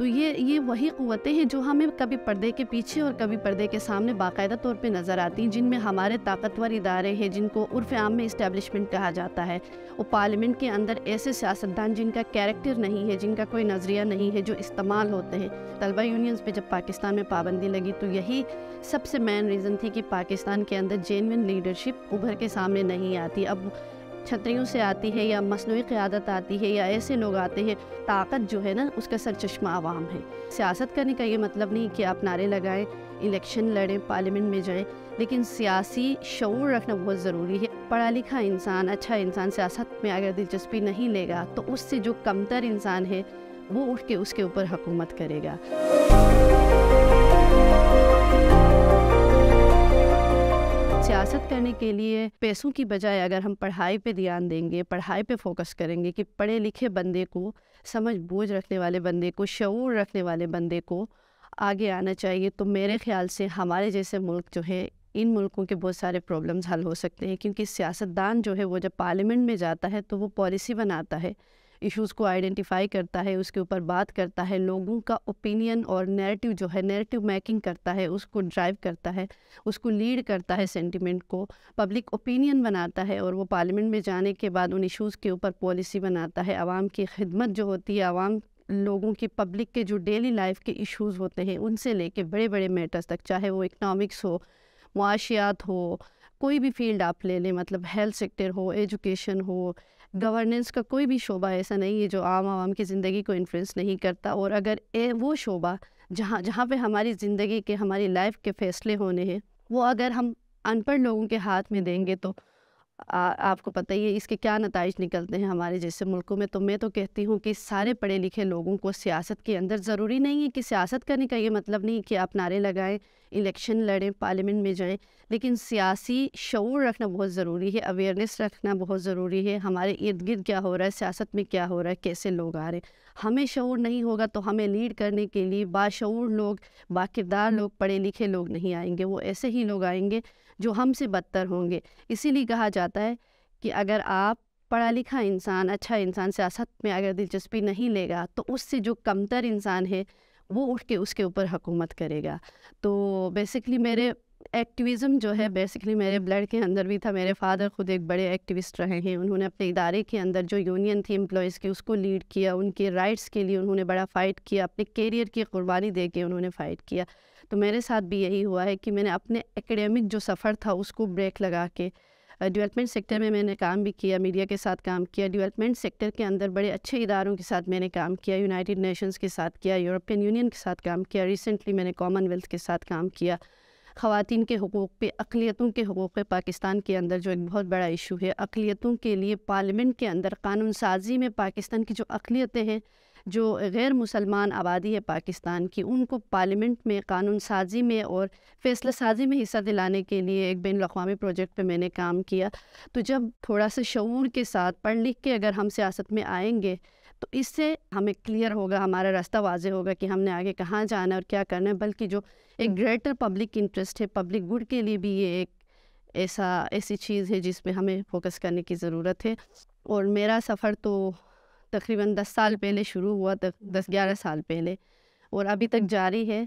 तो ये ये वही क़वतें हैं जो हमें कभी पर्दे के पीछे और कभी पर्दे के सामने बाकायदा तौर पर नज़र आती हैं जिनमें हमारे ताकतवर इदारे हैं जिनको उर्फ आम में इस्टेबलिशमेंट कहा जाता है और पार्लियामेंट के अंदर ऐसे सियासतदान जिनका कैरेक्टर नहीं है जिनका कोई नज़रिया नहीं है जो इस्तेमाल होते हैं तलबा यूनियंस पर जब पाकिस्तान में पाबंदी लगी तो यही सबसे मेन रीज़न थी कि पाकिस्तान के अंदर जेनविन लीडरशिप उभर के सामने नहीं आती अब छतरियों से आती है या मसनू क़्यादत आती है या ऐसे लोग आते हैं ताकत जो है ना उसका सरचश्मा आवाम है सियासत करने का ये मतलब नहीं कि आप नारे लगाएं इलेक्शन लड़ें पार्लियामेंट में जाएं लेकिन सियासी शूर रखना बहुत ज़रूरी है पढ़ा लिखा इंसान अच्छा इंसान सियासत में अगर दिलचस्पी नहीं लेगा तो उससे जो कमतर इंसान है वो उठ के उसके ऊपर हुकूमत करेगा सियासत करने के लिए पैसों की बजाय अगर हम पढ़ाई पे ध्यान देंगे पढ़ाई पे फोकस करेंगे कि पढ़े लिखे बंदे को समझ बूझ रखने वाले बंदे को शूर रखने वाले बंदे को आगे आना चाहिए तो मेरे ख्याल से हमारे जैसे मुल्क जो है इन मुल्कों के बहुत सारे प्रॉब्लम्स हल हो सकते हैं क्योंकि सियासतदान जो है वो जब पार्लियामेंट में जाता है तो वो पॉलिसी बनाता है इश्यूज़ को आइडेंटिफाई करता है उसके ऊपर बात करता है लोगों का ओपिनियन और नैरेटिव जो है नैरेटिव मेकिंग करता है उसको ड्राइव करता है उसको लीड करता है सेंटिमेंट को पब्लिक ओपिनियन बनाता है और वो पार्लियामेंट में जाने के बाद उन इशूज़ के ऊपर पॉलिसी बनाता है आवाम की खिदमत जो होती है आवाम लोगों की पब्लिक के जो डेली लाइफ के इश्यूज़ होते हैं उनसे लेके बड़े बड़े मैटर्स तक चाहे वो इकनॉमिक्स हो माशियात हो कोई भी फील्ड आप ले लें मतलब हेल्थ सेक्टर हो एजुकेशन हो गवर्नेंस का कोई भी शोबा ऐसा नहीं है जो आम आवाम की ज़िंदगी को इन्फ्लुएंस नहीं करता और अगर ए, वो शोबा जहाँ जहाँ पे हमारी ज़िंदगी के हमारी लाइफ के फैसले होने हैं वो अगर हम अनपढ़ लोगों के हाथ में देंगे तो आ, आपको पता ही है इसके क्या नतज निकलते हैं हमारे जैसे मुल्कों में तो मैं तो कहती हूँ कि सारे पढ़े लिखे लोगों को सियासत के अंदर ज़रूरी नहीं है कि सियासत करने का ये मतलब नहीं कि आप नारे लगाएं इलेक्शन लड़ें पार्लियामेंट में जाएं लेकिन सियासी शूर रखना बहुत ज़रूरी है अवेयरनेस रखना बहुत ज़रूरी है हमारे इर्द गिर्द क्या हो रहा है सियासत में क्या हो रहा है कैसे लोग आ रहे हैं हमें शूर नहीं होगा तो हमें लीड करने के लिए बाशूर लोग बाकिरदार लोग पढ़े लिखे लोग नहीं आएंगे वो ऐसे ही लोग आएंगे जो हमसे बदतर होंगे इसीलिए कहा जाता है कि अगर आप पढ़ा लिखा इंसान अच्छा इंसान सियासत में अगर दिलचस्पी नहीं लेगा तो उससे जो कमतर इंसान है वो उठ के उसके ऊपर हुकूमत करेगा तो बेसिकली मेरे एक्टिविज़म जो है बेसिकली मेरे ब्लड के अंदर भी था मेरे फादर ख़ुद एक बड़े एक्टिविस्ट रहे हैं उन्होंने अपने इदारे के अंदर जो यूनियन थी एम्प्लॉयज़ की उसको लीड किया उनके राइट्स के लिए उन्होंने बड़ा फ़ाइट किया अपने कैरियर की कुर्बानी दे के उन्होंने फ़ाइट किया तो मेरे साथ भी यही हुआ है कि मैंने अपने एकेडमिक जो सफ़र था उसको ब्रेक लगा के डेवलपमेंट सेक्टर में मैंने काम भी किया मीडिया के साथ काम किया डेवलपमेंट सेक्टर के अंदर बड़े अच्छे इदारों के साथ मैंने काम किया यूनाइटेड नेशंस के साथ किया यूरोपियन यूनियन के साथ काम किया रिसेंटली मैंने कॉमनवेल्थ के साथ काम किया ख़वान के हकूक़ पे अकलीतों के हकूक़ पे पाकिस्तान के अंदर जो एक बहुत बड़ा इशू है अकलीतों के लिए पार्लियामेंट के अंदर कानून साजी में पाकिस्तान की जो अकलीतें हैं जो गैर मुसलमान आबादी है पाकिस्तान की उनको पार्लियामेंट में कानून साजी में और फैसला साजी में हिस्सा दिलाने के लिए एक बैन अवी प्रोजेक्ट पर मैंने काम किया तो जब थोड़ा सा शूर के साथ पढ़ लिख के अगर हम सियासत में आएंगे तो इससे हमें क्लियर होगा हमारा रास्ता वाज होगा कि हमने आगे कहाँ जाना है और क्या करना है बल्कि जो एक ग्रेटर पब्लिक इंटरेस्ट है पब्लिक गुड के लिए भी ये एक ऐसा ऐसी चीज़ है जिस हमें फोकस करने की ज़रूरत है और मेरा सफ़र तो तकरीबन दस साल हम्म। पहले शुरू हुआ तक दस ग्यारह साल पहले और अभी तक जारी है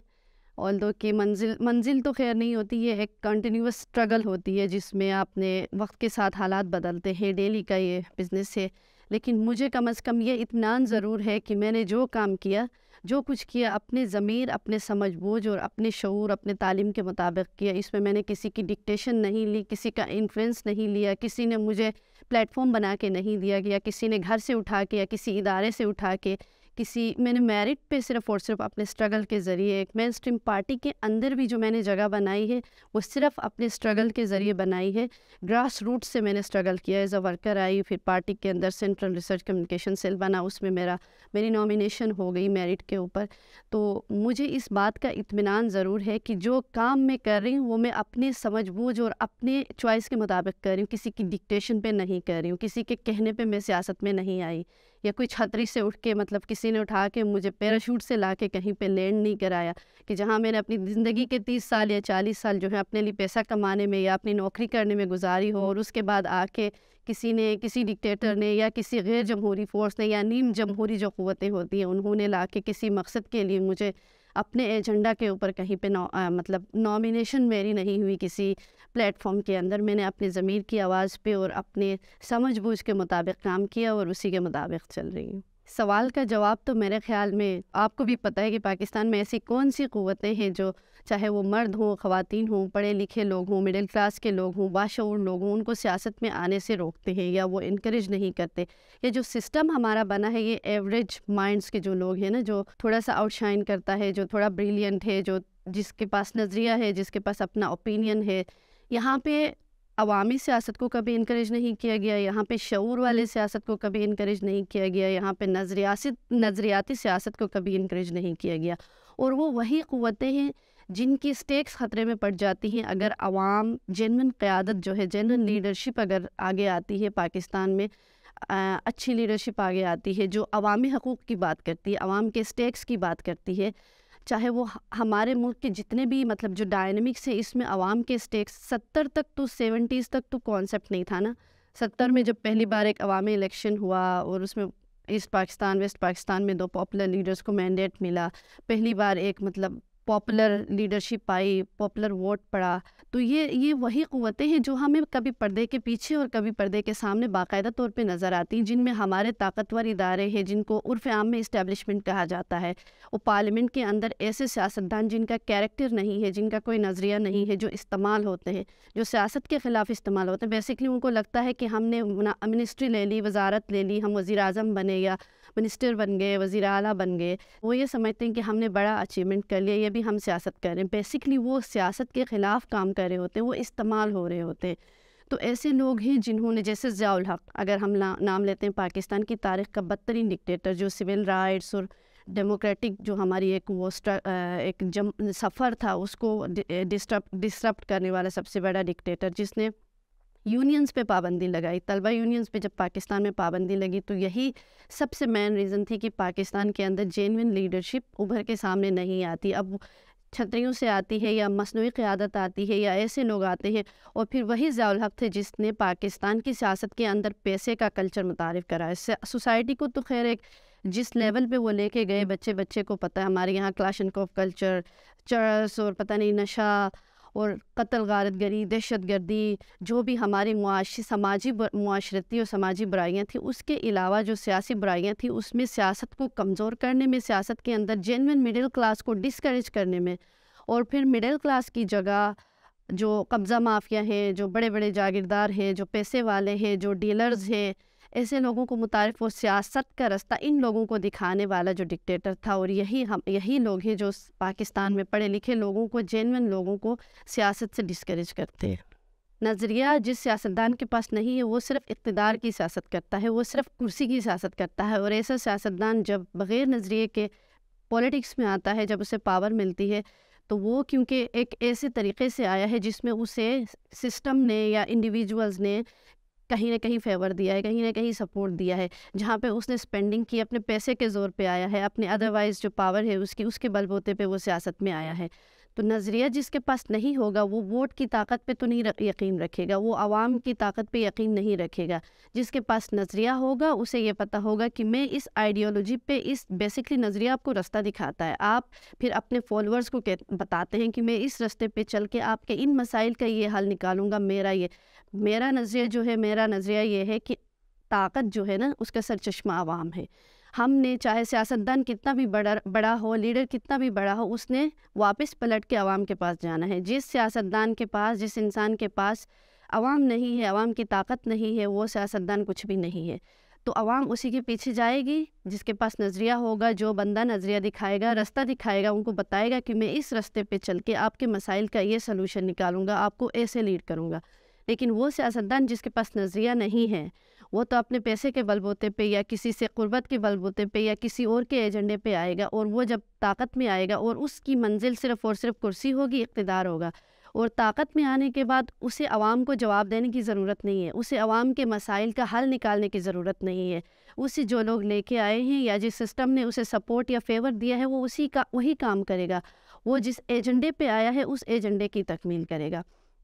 ऑल दो कि मंजिल मंजिल तो खैर नहीं होती ये एक कंटिन्यूस स्ट्रगल होती है जिसमें आपने वक्त के साथ हालात बदलते हैं डेली का ये बिज़नेस है लेकिन मुझे कम अज़ कम ये इतमान ज़रूर है कि मैंने जो काम किया जो कुछ किया अपने ज़मीर अपने समझ बूझ और अपने शूर अपने तालीम के मुताबिक किया इसमें मैंने किसी की डिक्टेशन नहीं ली किसी का इन्फ्लुंस नहीं लिया किसी ने मुझे प्लेटफॉर्म बना के नहीं दिया गया किसी ने घर से उठा के या किसी इदारे से उठा के किसी मैंने मेरिट पे सिर्फ और सिर्फ अपने स्ट्रगल के ज़रिए एक मेन स्ट्रीम पार्टी के अंदर भी जो मैंने जगह बनाई है वो सिर्फ अपने स्ट्रगल के ज़रिए बनाई है ग्रास रूट से मैंने स्ट्रगल किया एज अ वर्कर आई फिर पार्टी के अंदर सेंट्रल रिसर्च कम्युनिकेशन सेल बना उसमें मेरा मेरी नॉमिनेशन हो गई मेरिट के ऊपर तो मुझे इस बात का इतमान ज़रूर है कि जो काम मैं कर रही हूँ वो मैं अपने समझ बूझ और अपने चॉइस के मुताबिक कर रही हूँ किसी की डिक्टेशन पे नहीं कर रही हूँ किसी के कहने पे मैं सियासत में नहीं आई या कोई छतरी से उठ के मतलब किसी ने उठा के मुझे पैराशूट से ला के कहीं पे लैंड नहीं कराया कि जहाँ मैंने अपनी ज़िंदगी के तीस साल या चालीस साल जो है अपने लिए पैसा कमाने में या अपनी नौकरी करने में गुजारी हो और उसके बाद आके किसी ने किसी डिक्टेटर ने या किसी गैर जमहूरी फोर्स ने या नीम जमहूरी जो क़वतें होती हैं उन्होंने ला के किसी मकसद के लिए मुझे अपने एजेंडा के ऊपर कहीं पे नौ, आ, मतलब नॉमिनेशन मेरी नहीं हुई किसी प्लेटफॉर्म के अंदर मैंने अपने ज़मीर की आवाज़ पे और अपने समझ बूझ के मुताबिक काम किया और उसी के मुताबिक चल रही हूँ सवाल का जवाब तो मेरे ख्याल में आपको भी पता है कि पाकिस्तान में ऐसी कौन सी क़वतें हैं जो चाहे वो मर्द हों ख़वातीन हों पढ़े लिखे लोग हों मिडिल क्लास के लोग हों बाशूर लोग हों उनको सियासत में आने से रोकते हैं या वो इनक्रेज नहीं करते ये जो सिस्टम हमारा बना है ये एवरेज माइंड्स के जो लोग हैं ना जो थोड़ा सा आउटशाइन करता है जो थोड़ा ब्रिलियंट है जो जिसके पास नज़रिया है जिसके पास अपना ओपिनियन है यहाँ पे अवामी सियासत को कभी इंक्रेज नहीं किया गया यहाँ पे शूर वाले हम्म। सियासत को कभी इनक्रेज नहीं किया गया यहाँ पे नजरियासी नज़रियाती सियासत को कभी इनक्रेज नहीं किया गया और वो वही क़वतें हैं जिनकी स्टेक्स ख़तरे में पड़ जाती हैं अगर आवाम जेनवन क़्यादत जो है जेनवन लीडरशिप हम्म। अगर आगे आती है पाकिस्तान में आ, अच्छी लीडरशिप आगे आती है जो अवामी हकूक़ की बात करती है अवाम के स्टेक्स की बात करती है चाहे वो हमारे मुल्क के जितने भी मतलब जो डायनमिक्स है इसमें आवाम के स्टेक्स सत्तर तक तो सेवेंटीज़ तक तो कॉन्सेप्ट नहीं था ना सत्तर में जब पहली बार एक अवामी इलेक्शन हुआ और उसमें ईस्ट पाकिस्तान वेस्ट पाकिस्तान में दो पॉपुलर लीडर्स को मैंडेट मिला पहली बार एक मतलब पॉपुलर लीडरशिप आई पॉपुलर वोट पड़ा तो ये ये वही क़वतें हैं जो हमें कभी पर्दे के पीछे और कभी पर्दे के सामने बाकायदा तौर पे नज़र आती हैं जिनमें हमारे ताकतवर इदारे हैं जिनको उर्फ आम में इस्टेबलिशमेंट कहा जाता है वो पार्लियामेंट के अंदर ऐसे सियासतदान जिनका कैरेक्टर नहीं है जिनका कोई नज़रिया नहीं है जो इस्तेमाल होते हैं जो सियासत के ख़िलाफ़ इस्तेमाल होते हैं बेसिकली उनको लगता है कि हमने मिनिस्ट्री ले ली वजारत ले ली हम वज़ी अजम बने या मिनिस्टर बन गए वज़ी अला बन गए वो ये समझते हैं कि हमने बड़ा अचीवमेंट कर लिया ये भी हम सियासत कर रहे हैं बेसिकली वो सियासत के ख़िलाफ़ काम कर रहे होते हैं वो इस्तेमाल हो रहे होते हैं तो ऐसे लोग हैं जिन्होंने जैसे ज़ियाउल हक अगर हम ना, नाम लेते हैं पाकिस्तान की तारीख का बदतरीन डिक्टेटर जो सिविल राइट्स और डेमोक्रेटिक जो हमारी एक वो एक जम सफ़र था उसको डिस्टर्ब डिस्टर्ब करने वाला सबसे बड़ा डिक्टेटर जिसने यूनियंस पे पाबंदी लगाई तलबा यूनियंस पे जब पाकिस्तान में पाबंदी लगी तो यही सबसे मेन रीज़न थी कि पाकिस्तान के अंदर जेनविन लीडरशिप उभर के सामने नहीं आती अब छतरियों से आती है या मसनू क़्यादत आती है या ऐसे लोग आते हैं और फिर वही ज्याल हक थे जिसने पाकिस्तान की सियासत के अंदर पैसे का कल्चर मुतारफ़ करा इससे सोसाइटी को तो खैर एक जिस लेवल पे वो लेके गए बच्चे बच्चे को पता है हमारे यहाँ क्लाशन कल्चर चर्स और पता नहीं नशा और कत्ल गारत गरी दहशत गर्दी जो भी हमारे मुआशी समाजी माशरती और समाजी बुराइयाँ थी उसके अलावा जो सियासी बुराइयाँ थी उसमें सियासत को कमज़ोर करने में सियासत के अंदर जेनविन मिडिल क्लास को डिसक्रेज करने में और फिर मिडिल क्लास की जगह जो कब्ज़ा माफिया हैं जो बड़े बड़े जागीरदार हैं जो पैसे वाले हैं जो डीलर्स हैं ऐसे लोगों को मुतारफ वो सियासत का रास्ता इन लोगों को दिखाने वाला जो डिक्टेटर था और यही हम यही लोग हैं जो पाकिस्तान में पढ़े लिखे लोगों को जेनवन लोगों को सियासत से डिस्करेज करते हैं नज़रिया जिस सियासतदान के पास नहीं है वो सिर्फ इकतदार की सियासत करता है वो सिर्फ कुर्सी की सियासत करता है और ऐसा सियासतदान जब बग़ैर नज़रिए के पॉलिटिक्स में आता है जब उसे पावर मिलती है तो वो क्योंकि एक ऐसे तरीके से आया है जिसमें उसे सिस्टम ने या इंडिविजुअल्स ने कहीं ना कहीं फेवर दिया है कहीं ना कहीं सपोर्ट दिया है जहाँ पे उसने स्पेंडिंग की अपने पैसे के ज़ोर पे आया है अपने अदरवाइज़ जो पावर है उसकी उसके बलबोते पे वो सियासत में आया है तो नज़रिया जिसके पास नहीं होगा वो वोट की ताकत पे तो नहीं रख, यकीन रखेगा वो आवाम की ताकत पे यकीन नहीं रखेगा जिसके पास नज़रिया होगा उसे ये पता होगा कि मैं इस आइडियोलॉजी पे इस बेसिकली नज़रिया आपको रास्ता दिखाता है आप फिर अपने फॉलोअर्स को बताते हैं कि मैं इस रस्ते पर चल के आपके इन मसाइल का ये हल निकालूंगा मेरा ये मेरा नज़रिया जो है मेरा नज़रिया ये है कि ताकत जो है ना उसका सरचश्मा आवाम है हमने चाहे सियासतदान कितना भी बड़ा बड़ा हो लीडर कितना भी बड़ा हो उसने वापस पलट के आवाम के पास जाना है जिस सियासतदान के पास जिस इंसान के पास आवाम नहीं है आवाम की ताकत नहीं है वो सियासतदान कुछ भी नहीं है तो आवाम उसी के पीछे जाएगी जिसके पास नज़रिया होगा जो बंदा नज़रिया दिखाएगा रास्ता दिखाएगा उनको बताएगा कि मैं इस रास्ते पे चल के आपके मसाइल का ये सलूशन निकालूंगा आपको ऐसे लीड करूँगा लेकिन वो सियासतदान जिसके पास नज़रिया नहीं है वो तो अपने पैसे के बलबूते पे या किसी से क़ुरबत के बलबूते पे या किसी और के एजेंडे पे आएगा और वो जब ताकत में आएगा और उसकी मंजिल सिर्फ़ और सिर्फ कुर्सी होगी इकतदार होगा और ताकत में आने के बाद उसे आवाम को जवाब देने की ज़रूरत नहीं है उसे आवाम के मसाइल का हल निकालने की ज़रूरत नहीं है उसे जो लोग लेके आए हैं या जिस सिस्टम ने उसे सपोर्ट या फेवर दिया है वो उसी का वही काम करेगा वो जिस एजेंडे पे आया है उस एजेंडे की तकमील करेगा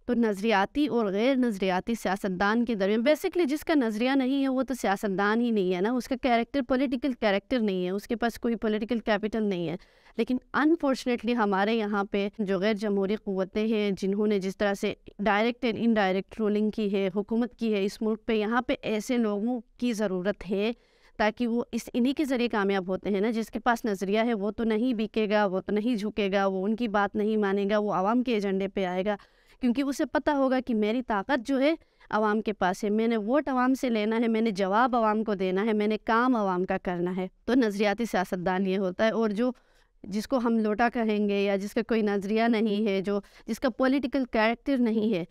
तो नज़रियाती और गैर नज़रियाती सियासतदान के दरमियान बेसिकली जिसका नज़रिया नहीं है वो तो सियासतदान ही नहीं है ना उसका कैरेक्टर पॉलिटिकल कैरेक्टर नहीं है उसके पास कोई पॉलिटिकल कैपिटल नहीं है लेकिन अनफॉर्चुनेटली हमारे यहाँ पे जो गैर जमहूरी क़वतें हैं जिन्होंने जिस तरह से डायरेक्ट एंड इनडायरेक्ट रूलिंग की है हुकूमत की है इस मुल्क पर यहाँ पर ऐसे लोगों की ज़रूरत है ताकि वो इस इन्हीं के ज़रिए कामयाब होते हैं ना जिसके पास नज़रिया है वो तो नहीं बिकेगा वो तो नहीं झुकेगा वो उनकी बात नहीं मानेगा वो आवाम के एजेंडे पे आएगा क्योंकि उसे पता होगा कि मेरी ताकत जो है आवाम के पास है मैंने वोट आवाम से लेना है मैंने जवाब आवाम को देना है मैंने काम आवाम का करना है तो नज़रियाती सियासतदान ये होता है और जो जिसको हम लोटा कहेंगे या जिसका कोई नज़रिया नहीं है जो जिसका पॉलिटिकल कैरेक्टर नहीं है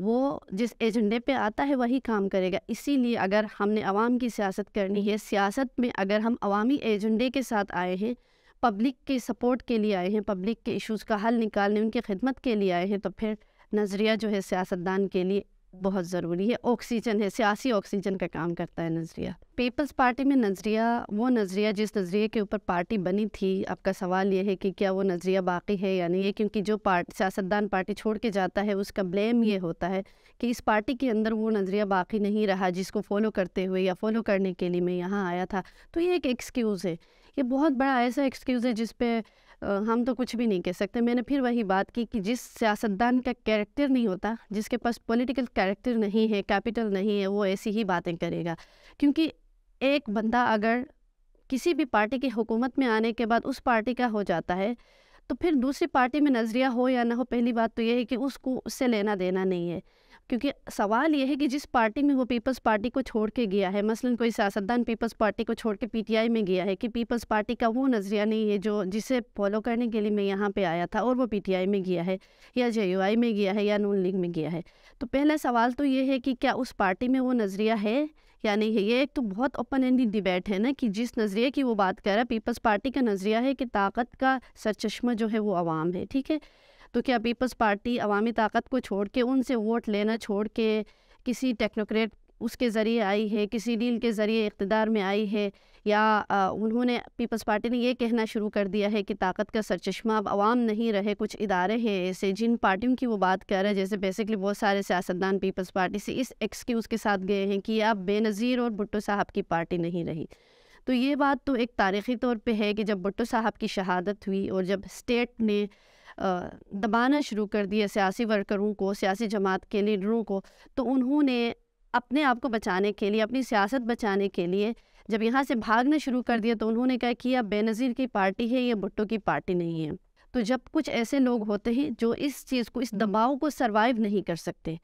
वो जिस एजेंडे पे आता है वही काम करेगा इसीलिए अगर हमने आवाम की सियासत करनी है सियासत में अगर हम अवामी एजेंडे के साथ आए हैं पब्लिक के सपोर्ट के लिए आए हैं पब्लिक के इश्यूज़ का हल निकालने उनकी खिदमत के लिए आए हैं तो फिर नज़रिया जो है सियासतदान के लिए बहुत ज़रूरी है ऑक्सीजन है सियासी ऑक्सीजन का काम करता है नज़रिया पीपल्स पार्टी में नज़रिया वो नज़रिया जिस नज़रिए के ऊपर पार्टी बनी थी आपका सवाल ये है कि क्या वो नज़रिया बाकी है या नहीं है क्योंकि जो पार्ट सियासतदान पार्टी छोड़ के जाता है उसका ब्लेम ये होता है कि इस पार्टी के अंदर वो नज़रिया बाकी नहीं रहा जिसको फॉलो करते हुए या फॉलो करने के लिए मैं यहाँ आया था तो ये एक एक्सक्यूज़ है ये बहुत बड़ा ऐसा एक्सक्यूज़ है जिसपे हम तो कुछ भी नहीं कह सकते मैंने फिर वही बात की कि जिस सियासतदान का कैरेक्टर नहीं होता जिसके पास पॉलिटिकल कैरेक्टर नहीं है कैपिटल नहीं है वो ऐसी ही बातें करेगा क्योंकि एक बंदा अगर किसी भी पार्टी की हुकूमत में आने के बाद उस पार्टी का हो जाता है तो फिर दूसरी पार्टी में नज़रिया हो या ना हो पहली बात तो ये है कि उसको उससे लेना देना नहीं है क्योंकि सवाल यह है कि जिस पार्टी में वो पीपल्स पार्टी को छोड़ के गया है मसलन कोई सियासतदान पीपल्स पार्टी को छोड़ के पी में गया है कि पीपल्स पार्टी का वो नज़रिया नहीं है जो जिसे फॉलो करने के लिए मैं यहाँ पे आया था और वो पी में गया है या जे में गया है या नून लीग में गया है तो पहला सवाल तो ये है कि क्या उस पार्टी में वो नज़रिया है या नहीं है ये एक तो बहुत ओपन एंडेड डिबेट है ना कि जिस नज़रिए की वो बात कर रहा है पीपल्स पार्टी का नज़रिया है कि ताकत का सरचश्मा जो है वो आवाम है ठीक है तो क्या पीपल्स पार्टी अवामी ताकत को छोड़ के उनसे वोट लेना छोड़ के किसी टेक्नोक्रेट उसके ज़रिए आई है किसी डील के ज़रिए इकतदार में आई है या आ, उन्होंने पीपल्स पार्टी ने यह कहना शुरू कर दिया है कि ताकत का सरचश्मा अब आवाम नहीं रहे कुछ इदारे हैं ऐसे जिन पार्टियों की वो बात कर रहे हैं जैसे बेसिकली बहुत सारे सियासतदान पीपल्स पार्टी से इस एक्सक्यूज़ के साथ गए हैं कि आप बेनज़ीर और भुट्टो साहब की पार्टी नहीं रही तो ये बात तो एक तारीख़ी तौर पर है कि जब भुट्टो साहब की शहादत हुई और जब स्टेट ने दबाना शुरू कर दिया सियासी वर्करों को सियासी जमात के लीडरों को तो उन्होंने अपने आप को बचाने के लिए अपनी सियासत बचाने के लिए जब यहाँ से भागना शुरू कर दिया तो उन्होंने कहा कि यह बेनज़ीर की पार्टी है ये भुट्टो की पार्टी नहीं है तो जब कुछ ऐसे लोग होते हैं जो इस चीज़ को इस दबाव को सर्वाइव नहीं कर सकते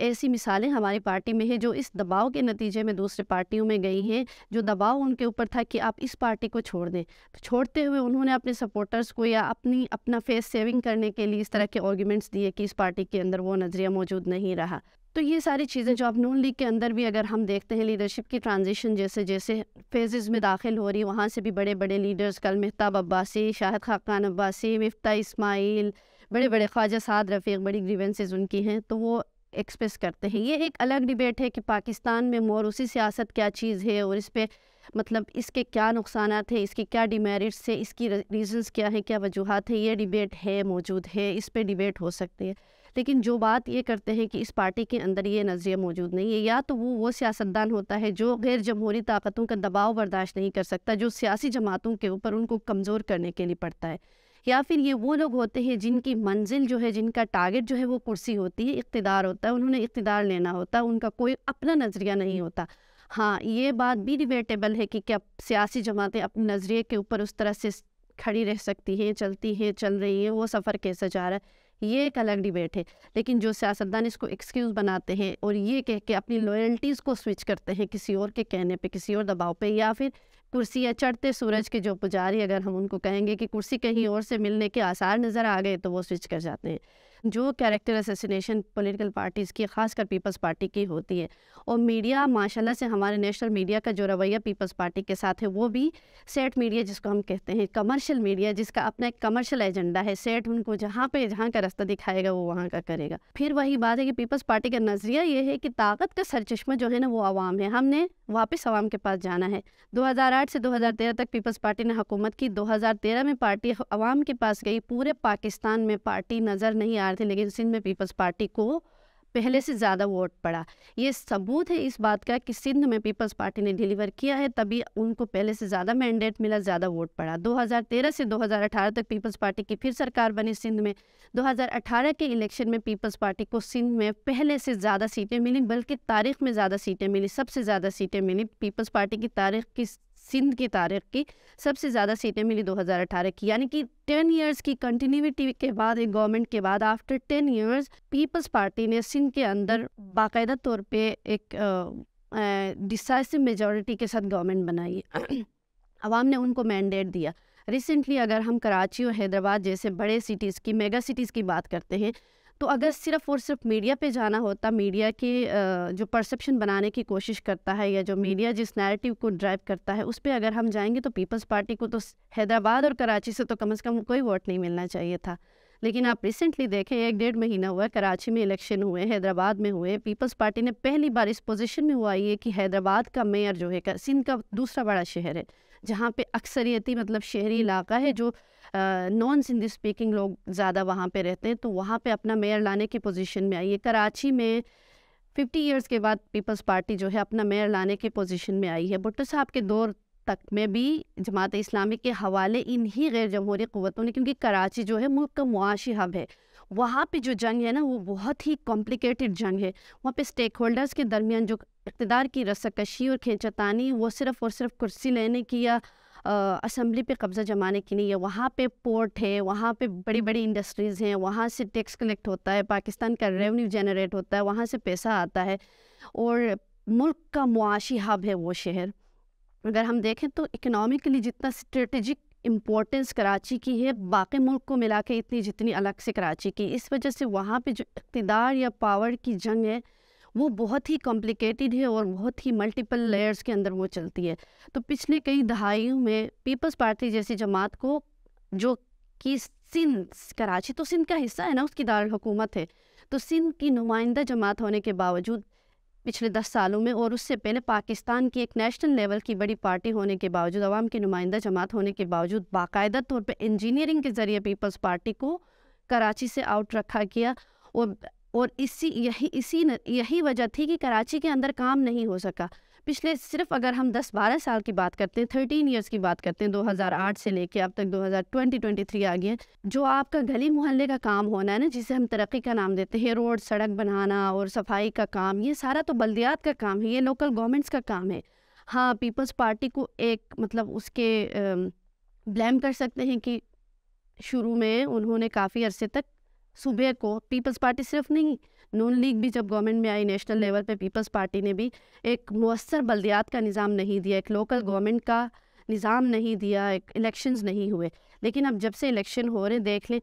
ऐसी मिसालें हमारी पार्टी में हैं जो इस दबाव के नतीजे में दूसरी पार्टियों में गई हैं जो दबाव उनके ऊपर था कि आप इस पार्टी को छोड़ दें तो छोड़ते हुए उन्होंने अपने सपोर्टर्स को या अपनी अपना फेस सेविंग करने के लिए इस तरह के आर्ग्यूमेंट्स दिए कि इस पार्टी के अंदर वो नज़रिया मौजूद नहीं रहा तो ये सारी चीज़ें जो अब नून लीग के अंदर भी अगर हम देखते हैं लीडरशिप की ट्रांजिशन जैसे जैसे फेजेस में दाखिल हो रही है वहाँ से भी बड़े बड़े लीडर्स कल महताब अब्बासी शाहिद खाकान अब्बासी मफ्ता इस्माइल बड़े बड़े ख्वाजा साद रफ़ीक बड़ी ग्रीवेंसेज उनकी हैं तो वो एक्सप्रेस करते हैं ये एक अलग डिबेट है कि पाकिस्तान में मोरूसी सियासत क्या चीज़ है और इस पर मतलब इसके क्या नुकसान है इसके क्या डिमेरिट्स है इसकी रीज़न्स क्या हैं क्या वजूहत है ये डिबेट है मौजूद है इस पर डिबेट हो सकती है लेकिन जो बात ये करते हैं कि इस पार्टी के अंदर ये नज़रिया मौजूद नहीं है या तो वो वो सियासतदान होता है जो गैर जमहूरी ताकतों का दबाव बर्दाश्त नहीं कर सकता जो सियासी जमातों के ऊपर उनको कमज़ोर करने के लिए पड़ता है या फिर ये वो लोग होते हैं जिनकी मंजिल जो है जिनका टारगेट जो है वो कुर्सी होती है इकतदार होता है उन्होंने इकतदार लेना होता है उनका कोई अपना नज़रिया नहीं हम्म। होता हाँ ये बात भी डिबेटेबल है कि क्या सियासी जमातें अपने नज़रिए के ऊपर उस तरह से खड़ी रह सकती हैं चलती हैं चल रही हैं वो सफ़र कैसे जा रहा है ये एक अलग डिबेट है लेकिन जो सियासतदान इसको एक्सक्यूज़ बनाते हैं और ये कह के अपनी लॉयल्टीज़ को स्विच करते हैं किसी और के कहने पे किसी और दबाव पे या फिर कुर्सी या चढ़ते सूरज के जो पुजारी अगर हम उनको कहेंगे कि कुर्सी कहीं और से मिलने के आसार नज़र आ गए तो वो स्विच कर जाते हैं जो कैरेक्टर असेसिनेशन पॉलिटिकल पार्टीज़ की खासकर पीपल्स पार्टी की होती है और मीडिया माशाल्लाह से हमारे नेशनल मीडिया का जो रवैया पीपल्स पार्टी के साथ है वो भी सेट मीडिया जिसको हम कहते हैं कमर्शियल मीडिया जिसका अपना एक कमर्शियल एजेंडा है सेट उनको जहाँ पे जहाँ का रास्ता दिखाएगा वो वहाँ का करेगा फिर वही बात है कि पीपल्स पार्टी का नज़रिया ये है कि ताकत का सरचश्मा जो है ना वो आवाम है हमने वापस आवाम के पास जाना है 2008 से 2013 तक पीपल्स पार्टी ने हुकूमत की 2013 में पार्टी आवाम के पास गई पूरे पाकिस्तान में पार्टी नज़र नहीं आ सरकार थी लेकिन सिंध में पीपल्स पार्टी को पहले से ज़्यादा वोट पड़ा ये सबूत है इस बात का कि सिंध में पीपल्स पार्टी ने डिलीवर किया है तभी उनको पहले से ज़्यादा मैंडेट मिला ज़्यादा वोट पड़ा 2013 से 2018 तक पीपल्स पार्टी की फिर सरकार बनी सिंध में 2018 के इलेक्शन में पीपल्स पार्टी को सिंध में पहले से ज़्यादा सीटें मिली बल्कि तारीख में ज़्यादा सीटें मिली सबसे ज़्यादा सीटें मिली पीपल्स पार्टी की तारीख की सिंध की तारीख की सबसे ज़्यादा सीटें मिली 2018 की यानी कि 10 इयर्स की कंटिन्यूटी के बाद एक गवर्नमेंट के बाद आफ्टर 10 इयर्स पीपल्स पार्टी ने सिंध के अंदर बाकायदा तौर पे एक डिसाइसिव मेजॉरिटी के साथ गवर्नमेंट बनाई आवाम ने उनको मैंडेट दिया रिसेंटली अगर हम कराची और हैदराबाद जैसे बड़े सिटीज़ की मेगा सिटीज़ की बात करते हैं तो अगर सिर्फ और सिर्फ मीडिया पे जाना होता मीडिया के जो परसेप्शन बनाने की कोशिश करता है या जो मीडिया जिस नैरेटिव को ड्राइव करता है उस पर अगर हम जाएंगे तो पीपल्स पार्टी को तो हैदराबाद और कराची से तो कम अज़ कम कोई वोट नहीं मिलना चाहिए था लेकिन आप रिसेंटली देखें एक डेढ़ महीना हुआ कराची में इलेक्शन हुए हैदराबाद में हुए पीपल्स पार्टी ने पहली बार इस पोजीशन में हुआ ये कि हैदराबाद का मेयर जो है सिंध का दूसरा बड़ा शहर है जहाँ पे अक्सरियती मतलब शहरी इलाका है जो नॉन सिंधी स्पीकिंग लोग ज़्यादा वहाँ पे रहते हैं तो वहाँ पे अपना मेयर लाने की पोजीशन में आई है कराची में 50 इयर्स के बाद पीपल्स पार्टी जो है अपना मेयर लाने की पोजीशन में आई है भुट्टो साहब के दौर तक में भी जमात इस्लामी के हवाले इन्हीं गैर जमहूरी क़वतों ने क्योंकि कराची जो है मुल्क का मुआशी हब है वहाँ पे जो जंग है ना वो बहुत ही कॉम्प्लिकेटेड जंग है वहाँ पे स्टेक होल्डर्स के दरमियान जो इकतदार की रस्कशी और खेचतानी वो सिर्फ और सिर्फ कुर्सी लेने की या असम्बली पे कब्ज़ा जमाने की नहीं है वहाँ पे पोर्ट है वहाँ पे बड़ी बड़ी इंडस्ट्रीज़ हैं वहाँ से टैक्स कलेक्ट होता है पाकिस्तान का रेवेन्यू जनरेट होता है वहाँ से पैसा आता है और मुल्क का मुआशी हब है वो शहर अगर हम देखें तो इकनॉमिकली जितना स्ट्रेटजिक इम्पोर्टेंस कराची की है बाकी मुल्क को मिला के इतनी जितनी अलग से कराची की इस वजह से वहाँ पे जो इकतदार या पावर की जंग है वो बहुत ही कॉम्प्लिकेटेड है और बहुत ही मल्टीपल लेयर्स के अंदर वो चलती है तो पिछले कई दहाइयों में पीपल्स पार्टी जैसी जमात को जो कि सिंध कराची तो सिंध का हिस्सा है ना उसकी दारकूमत है तो सिंध की नुमाइंदा जमात होने के बावजूद पिछले दस सालों में और उससे पहले पाकिस्तान की एक नेशनल लेवल की बड़ी पार्टी होने के बावजूद आवाम की नुमाइंदा जमात होने के बावजूद बाकायदा तौर पर इंजीनियरिंग के ज़रिए पीपल्स पार्टी को कराची से आउट रखा गया और और इसी यही इसी न, यही वजह थी कि कराची के अंदर काम नहीं हो सका पिछले सिर्फ अगर हम 10-12 साल की बात करते हैं थर्टीन ईयर्स की बात करते हैं 2008 से लेके अब तक 2020-23 आ गया जो आपका गली मोहल्ले का काम होना है ना जिसे हम तरक्की का नाम देते हैं रोड सड़क बनाना और सफाई का काम ये सारा तो बल्दियात का काम है ये लोकल गवर्नमेंट्स का काम है हाँ पीपल्स पार्टी को एक मतलब उसके ब्लेम कर सकते हैं कि शुरू में उन्होंने काफ़ी अरसे तक सूबे को पीपल्स पार्टी सिर्फ नहीं नून लीग भी जब गवर्नमेंट में आई नेशनल लेवल पे पीपल्स पार्टी ने भी एक मवसर बल्दियात का निज़ाम नहीं दिया एक लोकल गवर्नमेंट का निज़ाम नहीं दिया एक इलेक्शंस नहीं हुए लेकिन अब जब से इलेक्शन हो रहे देख लें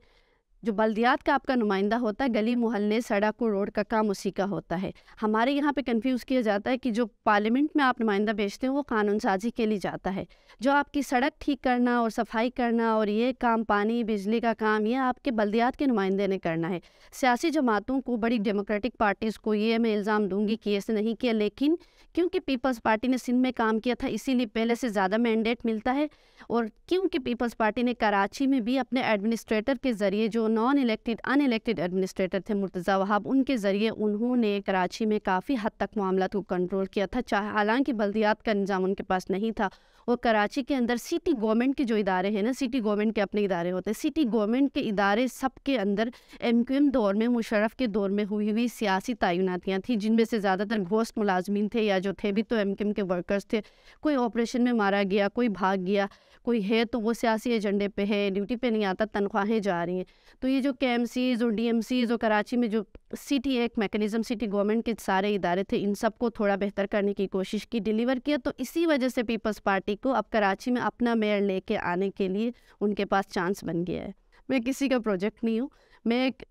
जो बल्दियात का आपका नुमाइंदा होता है गली मोहल्ले सड़क रोड का काम उसी का होता है हमारे यहाँ पे कंफ्यूज किया जाता है कि जो पार्लियामेंट में आप नुमाइंदा भेजते हो वो कानून साजी के लिए जाता है जो आपकी सड़क ठीक करना और सफाई करना और ये काम पानी बिजली का काम ये आपके बल्दियात के नुमाइंदे ने करना है सियासी जमातों को बड़ी डेमोक्रेटिक पार्टीज़ को ये मैं इल्ज़ाम दूंगी कि ऐसे नहीं किया लेकिन क्योंकि पीपल्स पार्टी ने सिंध में काम किया था इसीलिए पहले से ज़्यादा मैंडेट मिलता है और क्योंकि पीपल्स पार्टी ने कराची में भी अपने एडमिनिस्ट्रेटर के ज़रिए जो नॉन इलेक्टेड अनइलेक्टेड एडमिनिस्ट्रेटर थे मुर्तज़ा वहाब उनके ज़रिए उन्होंने कराची में काफ़ी हद तक मामला को कंट्रोल किया था हालांकि बल्दियात का निज़ाम उनके पास नहीं था और कराची के अंदर सिटी गवर्नमेंट के जो इदारे हैं ना सिटी गवर्नमेंट के अपने इदारे होते हैं सिटी गवर्नमेंट के इदारे सब के अंदर एम क्यू एम दौर में मुशरफ के दौर में हुई हुई सियासी तैनातियाँ थी जिनमें से ज़्यादातर घोस्ट मुलाजमीन थे या जो थे भी तो एम क्यू एम के वर्कर्स थे कोई ऑपरेशन में मारा गया कोई भाग गया कोई है तो वो सियासी एजेंडे पे है ड्यूटी पे नहीं आता तनख्वाहें जा रही हैं तो ये जो के एम सीज़ और डी एम सीज़ और कराची में जो सिटी एक मेकनिज़म सिटी गवर्नमेंट के सारे इदारे थे इन सब को थोड़ा बेहतर करने की कोशिश की डिलीवर किया तो इसी वजह से पीपल्स पार्टी को अब कराची में अपना मेयर लेके आने के लिए उनके पास चांस बन गया है मैं किसी का प्रोजेक्ट नहीं हूँ मैं एक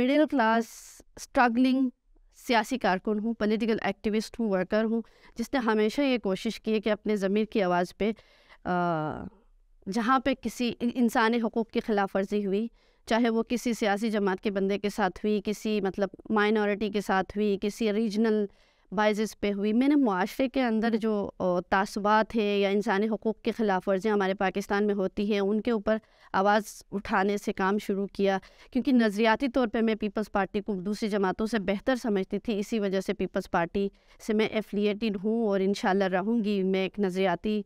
मिडिल क्लास स्ट्रगलिंग सियासी कारकुन हूँ पॉलिटिकल एक्टिविस्ट हूँ वर्कर हूँ जिसने हमेशा ये कोशिश की है कि अपने ज़मीर की आवाज़ पे जहाँ पे किसी इंसानी हकूक़ की खिलाफ वर्जी हुई चाहे वो किसी सियासी जमात के बंदे के साथ हुई किसी मतलब माइनॉरिटी के साथ हुई किसी रीजनल बाइज़ पे हुई मैंने माशरे के अंदर जो तसबात हैं या इंसानी हकूक़ के ख़िलाफ़ वर्जियाँ हमारे पाकिस्तान में होती हैं उनके ऊपर आवाज़ उठाने से काम शुरू किया क्योंकि नज़रियाती तौर पे मैं पीपल्स पार्टी को दूसरी जमातों से बेहतर समझती थी इसी वजह से पीपल्स पार्टी से मैं एफिलिएटेड हूँ और इन शहूँगी मैं एक नज़रियाती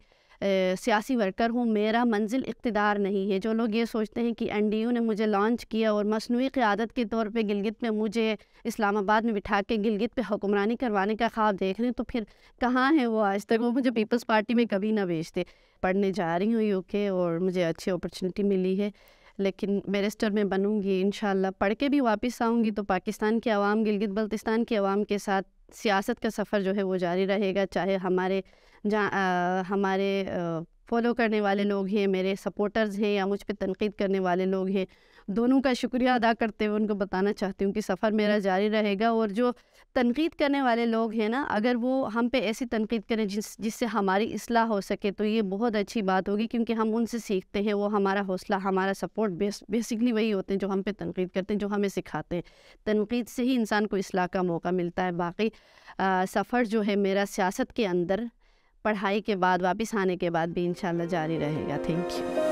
सियासी वर्कर हूँ मेरा मंजिल इकतदार नहीं है जो लोग ये सोचते हैं कि एन डी यू ने मुझे लॉन्च किया और मसनू क़्यादत के तौर पर गिलगित में मुझे इस्लामाबाद में बिठा के गिलगित पर हुक्मरानी करवाने का ख्वाब देख रहे हैं तो फिर कहाँ है वो आज तक वो मुझे पीपल्स पार्टी में कभी ना बेचते पढ़ने जा रही हूँ यूके और मुझे अच्छी अपॉर्चुनिटी मिली है लेकिन बैरिस्टर में बनूंगी इन पढ़ के भी वापस आऊँगी तो पाकिस्तान के आवाम गिलगित बल्तिस्तान के आवाम के साथ सियासत का सफ़र जो है वो जारी रहेगा चाहे हमारे जहाँ हमारे फॉलो करने वाले लोग हैं मेरे सपोर्टर्स हैं या मुझ पर तनकीद करने वाले लोग हैं दोनों का शुक्रिया अदा करते हुए उनको बताना चाहती हूँ कि सफ़र मेरा जारी रहेगा और जो तनकीद करने वाले लोग हैं ना अगर वो हम पे ऐसी तनकीद करें जिस जिससे हमारी असलाह हो सके तो ये बहुत अच्छी बात होगी क्योंकि हम उनसे सीखते हैं वो हमारा हौसला हमारा सपोर्ट बेस बेसिकली वही होते हैं जो हम पे तनकीद करते हैं जो हमें सिखाते हैं तनकीद से ही इंसान को असलाह का मौका मिलता है बाकी सफ़र जो है मेरा सियासत के अंदर पढ़ाई के बाद वापस आने के बाद भी इन जारी रहेगा थैंक यू